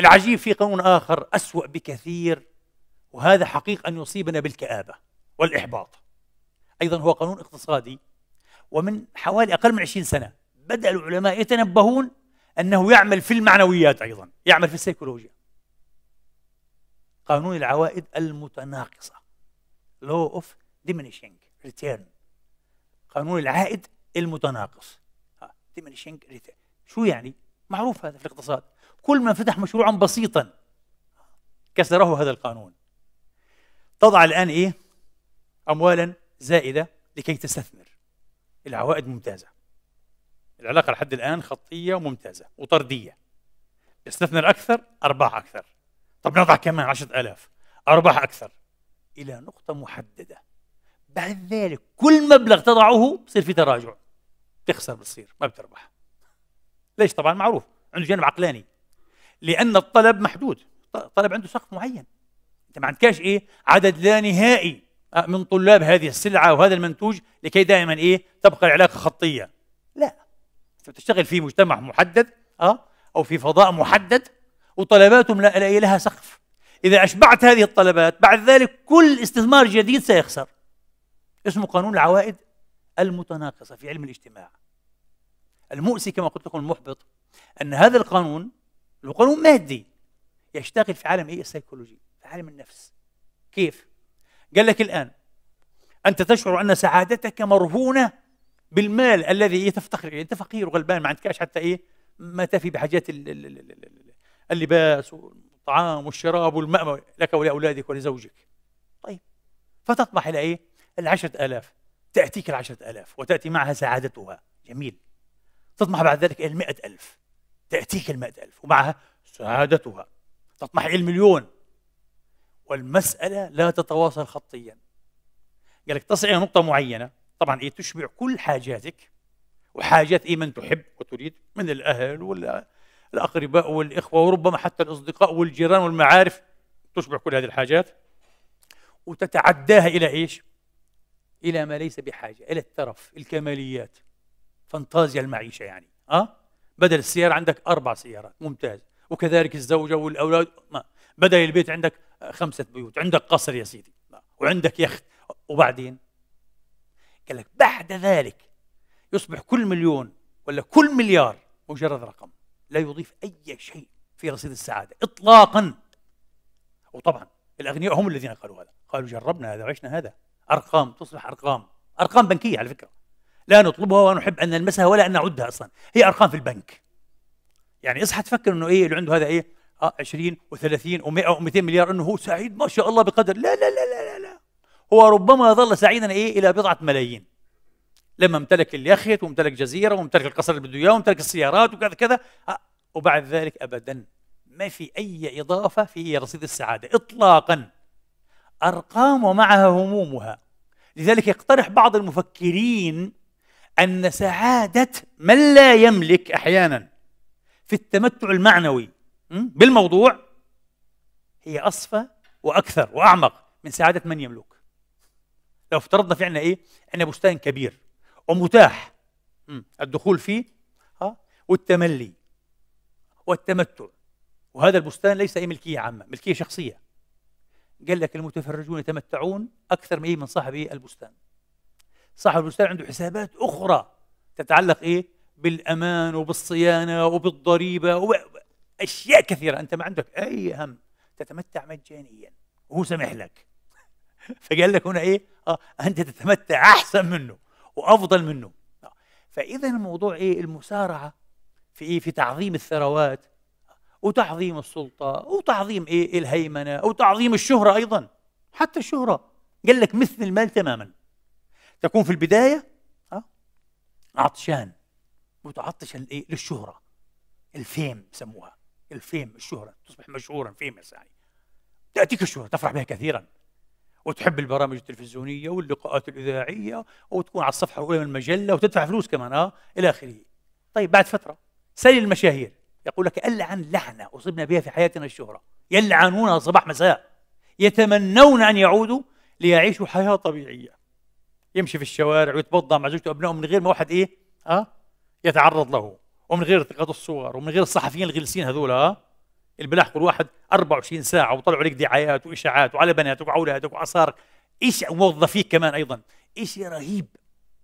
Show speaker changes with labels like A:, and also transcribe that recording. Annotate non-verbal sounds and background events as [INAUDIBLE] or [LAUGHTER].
A: العجيب في قانون آخر أسوأ بكثير وهذا حقيق أن يصيبنا بالكآبة والإحباط أيضا هو قانون اقتصادي ومن حوالي أقل من 20 سنة بدأ العلماء يتنبهون أنه يعمل في المعنويات أيضا يعمل في السيكولوجيا قانون العوائد المتناقصة law of diminishing return قانون العائد المتناقص آه، diminishing return شو يعني؟ معروف هذا في الاقتصاد كل من فتح مشروعا بسيطا كسره هذا القانون تضع الآن إيه؟ أموالا زائدة لكي تستثمر العوائد ممتازة العلاقة لحد الآن خطية وممتازة وطردية استثمر أكثر أرباح أكثر طب نضع كمان عشرة ألاف أرباح أكثر إلى نقطة محددة بعد ذلك كل مبلغ تضعه بصير في تراجع تخسر بتصير ما بتربح ليش طبعا معروف عنده جانب عقلاني لأن الطلب محدود الطلب عنده سقف معين أنت ما عندكش إيه عدد لا نهائي آه، من طلاب هذه السلعة وهذا المنتوج لكي دائما إيه تبقى العلاقة خطية لا أنت بتشتغل في مجتمع محدد أه أو في فضاء محدد وطلباتهم لا إيه، لها سقف إذا أشبعت هذه الطلبات بعد ذلك كل استثمار جديد سيخسر اسمه قانون العوائد المتناقصة في علم الاجتماع المؤسي كما قلت لكم المحبط أن هذا القانون القانون مادي يشتغل في عالم ايه السيكولوجي في عالم النفس كيف قال لك الان انت تشعر ان سعادتك مرهونه بالمال الذي إيه؟ تفتخر اليه انت فقير وغلبان ما عندكش حتى ايه ما تفي بحاجات اللباس والطعام والشراب والمأوى لك ولاولادك ولزوجك طيب فتطمح الى ايه العشرة آلاف تأتيك العشرة آلاف وتأتي معها سعادتها جميل تطمح بعد ذلك إلى المئة ألف تأتيك المئة ألف ومعها سعادتها تطمح إلى المليون والمسألة لا تتواصل خطيا قال لك تصل إلى نقطة معينة طبعا إيه تشبع كل حاجاتك وحاجات أي من تحب وتريد من الأهل والأقرباء والإخوة وربما حتى الأصدقاء والجيران والمعارف تشبع كل هذه الحاجات وتتعداها إلى إيش؟ إلى ما ليس بحاجة إلى الترف الكماليات فانتازيا المعيشة يعني أه؟ بدل السيارة عندك أربع سيارات ممتاز وكذلك الزوجة والأولاد ما. بدل البيت عندك خمسة بيوت عندك قصر يا سيدي ما. وعندك يخت وبعدين قال لك بعد ذلك يصبح كل مليون ولا كل مليار مجرد رقم لا يضيف أي شيء في رصيد السعادة إطلاقا وطبعا الأغنياء هم الذين قالوا هذا قالوا جربنا هذا وعشنا هذا أرقام تصبح أرقام أرقام بنكية على فكرة لا نطلبها ونحب أن نلمسها ولا أن نعدها أصلا هي أرقام في البنك يعني اصحى تفكر أنه إيه اللي عنده هذا إيه آه 20 و30 و100 و200 مليار أنه هو سعيد ما شاء الله بقدر لا لا لا لا لا هو ربما ظل سعيدا إيه إلى بضعة ملايين لما امتلك اليخت وامتلك جزيرة وامتلك القصر اللي بده إياه وامتلك السيارات وكذا كذا آه وبعد ذلك أبدا ما في أي إضافة في رصيد السعادة إطلاقا أرقام ومعها همومها لذلك يقترح بعض المفكرين أن سعادة من لا يملك أحيانا في التمتع المعنوي بالموضوع هي أصفى وأكثر وأعمق من سعادة من يملك لو افترضنا في عنا إيه؟ عنا بستان كبير ومتاح الدخول فيه ها والتملي والتمتع وهذا البستان ليس إيه ملكية عامة ملكية شخصية قال لك المتفرجون يتمتعون أكثر من إيه من صاحب إيه؟ البستان صاحب المستشفى عنده حسابات أخرى تتعلق إيه بالأمان وبالصيانة وبالضريبة وأشياء كثيرة أنت ما عندك أي هم تتمتع مجانيا وهو سمح لك [LAUGHS] فقال لك هنا إيه آه أنت تتمتع أحسن منه وأفضل منه آه. فإذا الموضوع إيه المسارعة في إيه في تعظيم الثروات وتعظيم السلطة وتعظيم إيه الهيمنة وتعظيم الشهرة أيضا حتى الشهرة قال لك مثل المال تماما تكون في البداية آه، عطشان متعطش للشهرة الفيم سموها الفيم الشهرة تصبح مشهورا فيمس يعني تأتيك الشهرة تفرح بها كثيرا وتحب البرامج التلفزيونية واللقاءات الإذاعية وتكون على الصفحة الأولى من المجلة وتدفع فلوس كمان آه إلى آخره طيب بعد فترة سل المشاهير يقول لك ألعن لعنة أصبنا بها في حياتنا الشهرة يلعنونها صباح مساء يتمنون أن يعودوا ليعيشوا حياة طبيعية يمشي في الشوارع ويتبضع مع زوجته وابنائه من غير ما واحد ايه اه يتعرض له ومن غير التقاط الصور ومن غير الصحفيين الغلسين هذول اه اللي بلاحقوا الواحد 24 ساعه وطلعوا عليك دعايات واشاعات وعلى بناتك وعولادك وعصارك ايش موظفيك كمان ايضا ايش رهيب